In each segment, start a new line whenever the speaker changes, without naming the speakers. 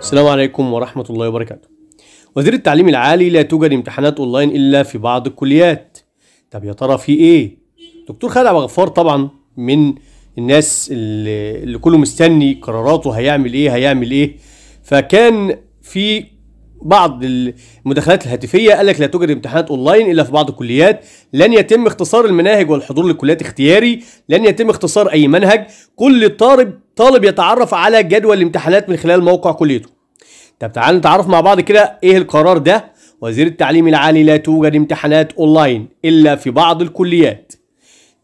السلام عليكم ورحمة الله وبركاته وزير التعليم العالي لا توجد امتحانات اونلاين الا في بعض الكليات طب يا ترى في ايه دكتور خالد عبد الغفار طبعا من الناس اللي, اللي كله مستني قراراته هيعمل ايه هيعمل ايه فكان في بعض المداخلات الهاتفيه قال لك لا توجد امتحانات اونلاين الا في بعض الكليات لن يتم اختصار المناهج والحضور للكليات اختياري لن يتم اختصار اي منهج كل طالب طالب يتعرف على جدول الامتحانات من خلال موقع كليته طب تعال نتعرف مع بعض كده ايه القرار ده وزير التعليم العالي لا توجد امتحانات اونلاين الا في بعض الكليات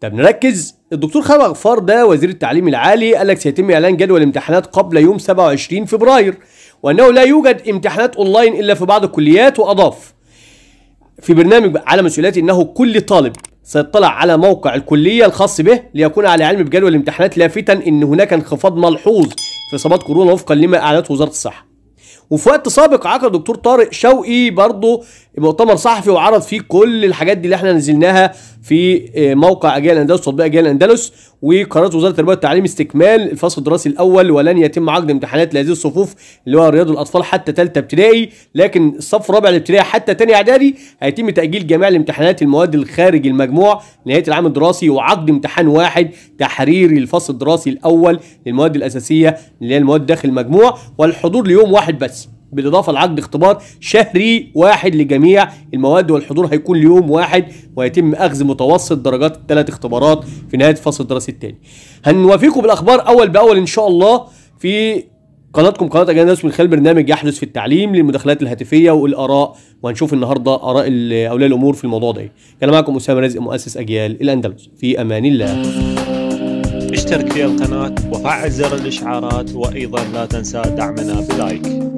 طب نركز الدكتور خالد غفار ده وزير التعليم العالي قال لك سيتم اعلان جدول الامتحانات قبل يوم 27 فبراير وانه لا يوجد امتحانات اونلاين الا في بعض الكليات واضاف في برنامج على مسؤوليتي انه كل طالب سيطلع على موقع الكليه الخاص به ليكون على علم بجدول الامتحانات لافتا ان هناك انخفاض ملحوظ في اصابات كورونا وفقا لما اعلنته وزاره الصحه وفي وقت سابق عقد دكتور طارق شوقي برضه مؤتمر صحفي وعرض فيه كل الحاجات دي اللي احنا نزلناها في آه، موقع اجيال الاندلس وتطبيق اجيال الاندلس وقررت وزاره التربيه والتعليم استكمال الفصل الدراسي الاول ولن يتم عقد امتحانات لهذه الصفوف اللي هو رياض الاطفال حتى ثالثه ابتدائي لكن الصف الرابع الابتدائي حتى ثاني اعدادي هيتم تاجيل جميع الامتحانات المواد الخارج المجموع نهايه العام الدراسي وعقد امتحان واحد تحريري للفصل الدراسي الاول للمواد الاساسيه اللي هي المواد داخل المجموع والحضور ليوم واحد بس بالاضافه لعقد اختبار شهري واحد لجميع المواد والحضور هيكون ليوم واحد ويتم اخذ متوسط درجات الثلاث اختبارات في نهايه الفصل الدراسي الثاني. هنوافيكم بالاخبار اول باول ان شاء الله في قناتكم قناه اجانب ناس من خلال برنامج يحدث في التعليم للمداخلات الهاتفيه والاراء وهنشوف النهارده اراء اولياء الامور في الموضوع ده. إيه. كان معكم اسامه رازق مؤسس اجيال الاندلس في امان الله. اشترك في القناه وفعل زر الاشعارات وايضا لا تنسى دعمنا بلايك.